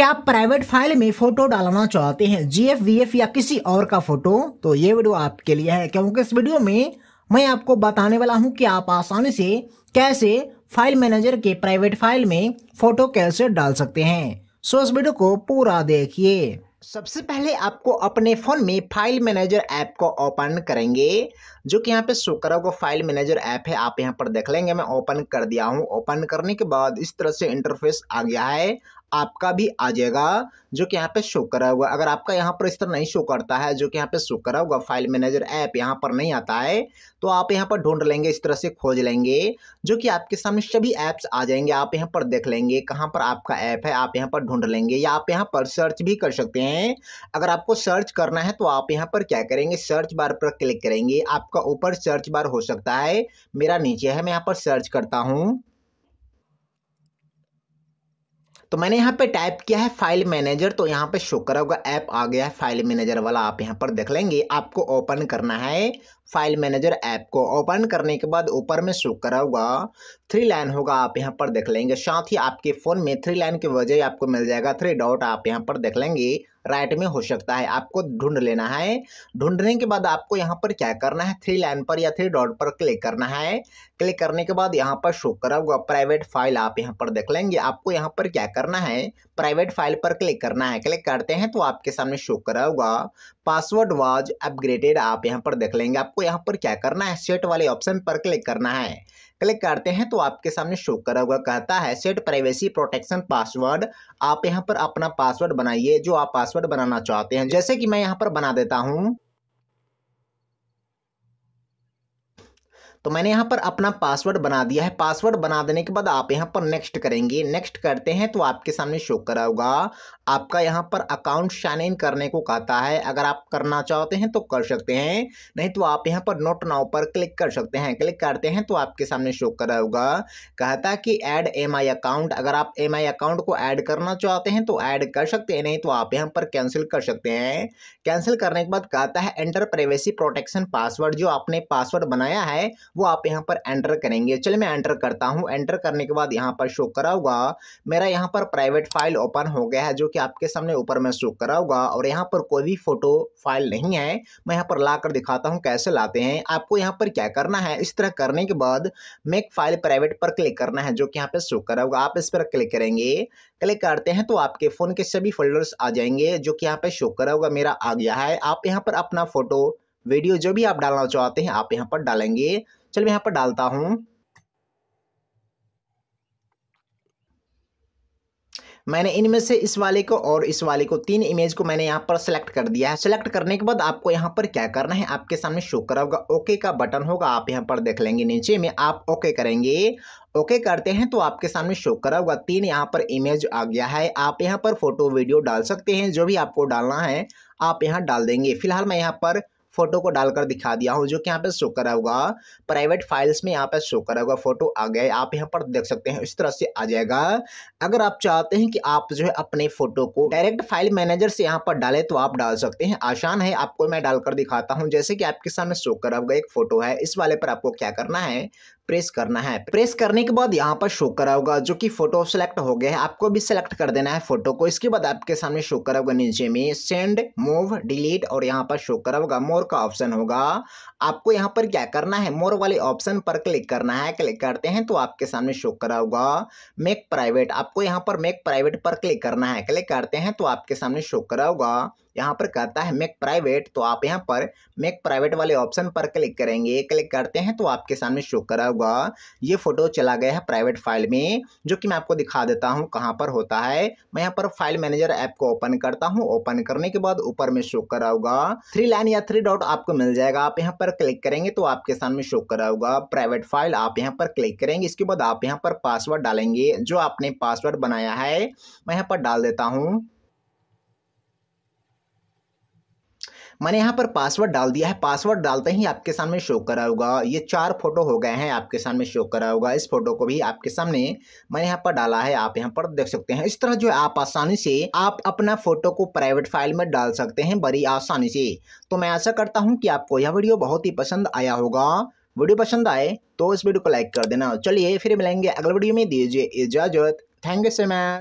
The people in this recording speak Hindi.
क्या आप प्राइवेट फाइल में फोटो डालना चाहते हैं जीएफ वीएफ या किसी और का फोटो तो ये वीडियो आपके लिए है क्योंकि इस वीडियो में मैं आपको बताने वाला हूं कि आप आसानी से कैसे फाइल मैनेजर के प्राइवेट फाइल में फोटो कैसे डाल सकते हैं सो इस वीडियो को पूरा देखिए सबसे पहले आपको अपने फ़ोन में फाइल मैनेजर ऐप को ओपन करेंगे जो कि यहाँ पे शो को फाइल मैनेजर ऐप है आप यहाँ पर देख लेंगे मैं ओपन कर दिया हूँ ओपन करने के बाद इस तरह से इंटरफेस आ गया है आपका भी आ जाएगा जो कि यहाँ पे शो करा होगा अगर आपका यहाँ पर इस तरह नहीं शो करता है जो कि यहाँ पे शो करा होगा फाइल मैनेजर ऐप यहाँ पर नहीं आता है तो आप यहाँ पर ढूंढ लेंगे इस तरह से खोज लेंगे जो कि आपके सामने सभी ऐप्स आ जाएंगे आप यहाँ पर देख लेंगे कहाँ पर आपका ऐप है आप यहाँ पर ढूंढ लेंगे या आप यहाँ पर सर्च भी कर सकते हैं अगर आपको सर्च करना है तो आप यहाँ पर क्या करेंगे सर्च बार पर क्लिक करेंगे आपका ऊपर सर्च बार हो सकता है मेरा नीचे है मैं यहाँ पर सर्च करता हूँ तो मैंने यहाँ पे टाइप किया है फाइल मैनेजर तो यहाँ पे शो करा होगा ऐप आ गया है फाइल मैनेजर वाला आप यहाँ पर देख लेंगे आपको ओपन करना है फाइल मैनेजर ऐप को ओपन करने के बाद ऊपर में शो करा होगा थ्री लाइन होगा आप यहाँ पर देख लेंगे साथ ही आपके फ़ोन में थ्री लाइन की वजह आपको मिल जाएगा थ्री डॉट आप यहाँ पर देख लेंगे राइट में हो सकता है आपको ढूंढ लेना है ढूंढने के बाद आपको यहाँ पर क्या करना है थ्री लाइन पर या थ्री डॉट पर क्लिक करना है क्लिक करने के बाद यहाँ पर शो करा हुआ प्राइवेट फाइल आप यहाँ पर देख लेंगे आपको यहाँ पर क्या करना है प्राइवेट फाइल पर क्लिक करना है क्लिक करते हैं तो आपके सामने शो करा होगा पासवर्ड वाज अपग्रेडेड आप यहाँ पर देख लेंगे आपको यहाँ पर क्या करना है सेट वाले ऑप्शन पर क्लिक करना है क्लिक करते हैं तो आपके सामने शो करा होगा कहता है सेट प्राइवेसी प्रोटेक्शन पासवर्ड आप यहाँ पर अपना पासवर्ड बनाइए जो आप पासवर्ड बनाना चाहते हैं जैसे कि मैं यहाँ पर बना देता हूँ तो मैंने यहाँ पर अपना पासवर्ड बना दिया है पासवर्ड बना देने के बाद आप यहाँ पर नेक्स्ट करेंगे नेक्स्ट करते हैं तो आपके सामने शो करा होगा आपका यहाँ पर अकाउंट शाइन इन करने को कहता है अगर आप करना चाहते हैं तो कर सकते हैं नहीं तो आप यहाँ पर नोट नाउ पर क्लिक कर सकते हैं क्लिक करते हैं तो आपके सामने शो करा होगा कहता है कि ऐड एम अकाउंट अगर आप एम अकाउंट को ऐड करना चाहते हैं तो ऐड कर सकते हैं नहीं तो आप यहाँ पर कैंसिल कर सकते हैं कैंसिल करने के बाद कहता है एंटर प्राइवेसी प्रोटेक्शन पासवर्ड जो आपने पासवर्ड बनाया है वो आप यहाँ पर एंटर करेंगे चलिए मैं एंटर करता हूँ एंटर करने के बाद यहाँ पर शो करा होगा मेरा यहाँ पर प्राइवेट फाइल ओपन हो गया है जो कि आपके सामने ऊपर में शो करा होगा और यहाँ पर कोई भी फोटो फाइल नहीं है मैं यहाँ पर ला कर दिखाता हूँ कैसे लाते हैं आपको यहाँ पर क्या करना है इस तरह करने के बाद मेक फाइल प्राइवेट पर क्लिक करना है जो कि यहाँ पर शो करा होगा आप इस पर क्लिक करेंगे क्लिक करते हैं तो आपके फ़ोन के सभी फोल्डर्स आ जाएंगे जो कि यहाँ पे शो करा होगा मेरा आ गया है आप यहाँ पर अपना फ़ोटो वीडियो जो भी आप डालना चाहते हैं आप यहाँ पर डालेंगे चल मैं यहाँ पर डालता हूँ मैंने इनमें से इस वाले को और इस वाले को तीन इमेज को मैंने यहाँ पर सेलेक्ट कर दिया है सेलेक्ट करने के बाद आपको यहाँ पर क्या करना है आपके सामने शो करा होगा ओके का बटन होगा आप यहाँ पर देख लेंगे नीचे में आप ओके करेंगे ओके करते हैं तो आपके सामने शो करा होगा तीन यहाँ पर इमेज आ गया है आप यहाँ पर फोटो वीडियो डाल सकते हैं जो भी आपको डालना है आप यहाँ डाल देंगे फिलहाल मैं यहाँ पर फोटो को डालकर दिखा दिया हूँ जो कि यहाँ पे शो करा होगा प्राइवेट फाइल्स में यहाँ पे शो करा होगा फोटो आ गया है आप यहाँ पर देख सकते हैं इस तरह से आ जाएगा अगर आप चाहते हैं कि आप जो है अपने फोटो को डायरेक्ट फाइल मैनेजर से यहाँ पर डालें तो आप डाल सकते हैं आसान है आपको मैं डालकर दिखाता हूँ जैसे कि आपके सामने शो करा होगा एक फोटो है इस वाले पर आपको क्या करना है प्रेस करना है प्रेस करने के बाद यहाँ पर शो करा होगा जो कि फोटो सेलेक्ट हो गया है आपको भी सेलेक्ट कर देना है फोटो को इसके बाद आपके सामने शो करा होगा नीचे में सेंड मूव डिलीट और यहाँ पर शो करा होगा मोर का ऑप्शन होगा आपको यहाँ पर क्या करना है मोर वाले ऑप्शन पर क्लिक करना है क्लिक करते हैं तो आपके सामने शो करा होगा मेक प्राइवेट आपको यहाँ पर मेक प्राइवेट पर क्लिक करना है क्लिक करते हैं तो आपके सामने शो करा होगा यहाँ पर कहता है मेक प्राइवेट तो आप यहाँ पर मेक प्राइवेट वाले ऑप्शन पर क्लिक करेंगे क्लिक करते हैं तो आपके सामने शो करा होगा ये फ़ोटो चला गया है प्राइवेट फाइल में जो कि मैं आपको दिखा देता हूँ कहाँ पर होता है मैं यहाँ पर फाइल मैनेजर ऐप को ओपन करता हूँ ओपन करने के बाद ऊपर में शो करा होगा थ्री लाइन या थ्री डॉट आपको मिल जाएगा आप यहाँ पर क्लिक करेंगे तो आपके सामने शो करा होगा प्राइवेट फाइल आप यहाँ पर क्लिक करेंगे इसके बाद आप यहाँ पर पासवर्ड डालेंगे जो आपने पासवर्ड बनाया है मैं यहाँ पर डाल देता हूँ मैंने यहाँ पर पासवर्ड डाल दिया है पासवर्ड डालते ही आपके सामने शो करा होगा ये चार फोटो हो गए हैं आपके सामने शो करा होगा इस फोटो को भी आपके सामने मैंने यहाँ पर डाला है आप यहाँ पर देख सकते हैं इस तरह जो आप आसानी से आप अपना फोटो को प्राइवेट फाइल में डाल सकते हैं बड़ी आसानी से तो मैं आशा करता हूँ कि आपको यह वीडियो बहुत ही पसंद आया होगा वीडियो पसंद आए तो इस वीडियो को लाइक कर देना चलिए फिर मिलेंगे अगले वीडियो में दीजिए इजाजत थैंक यू सो मच